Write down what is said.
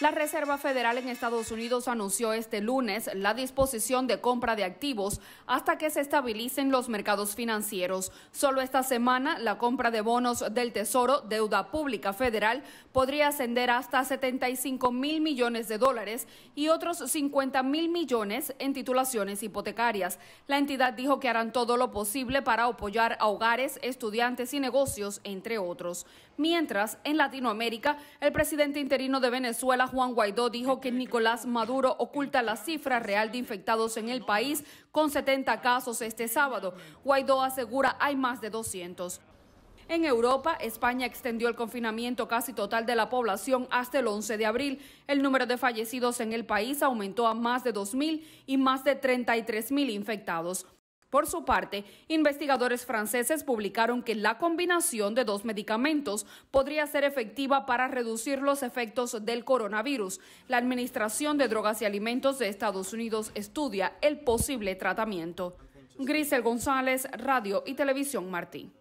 La Reserva Federal en Estados Unidos anunció este lunes la disposición de compra de activos hasta que se estabilicen los mercados financieros. Solo esta semana, la compra de bonos del Tesoro, deuda pública federal, podría ascender hasta 75 mil millones de dólares y otros 50 mil millones en titulaciones hipotecarias. La entidad dijo que harán todo lo posible para apoyar a hogares, estudiantes y negocios, entre otros. Mientras, en Latinoamérica, el presidente interino de Venezuela, Juan Guaidó dijo que Nicolás Maduro oculta la cifra real de infectados en el país con 70 casos este sábado. Guaidó asegura hay más de 200. En Europa, España extendió el confinamiento casi total de la población hasta el 11 de abril. El número de fallecidos en el país aumentó a más de 2.000 y más de 33.000 infectados. Por su parte, investigadores franceses publicaron que la combinación de dos medicamentos podría ser efectiva para reducir los efectos del coronavirus. La Administración de Drogas y Alimentos de Estados Unidos estudia el posible tratamiento. Grisel González, Radio y Televisión Martín.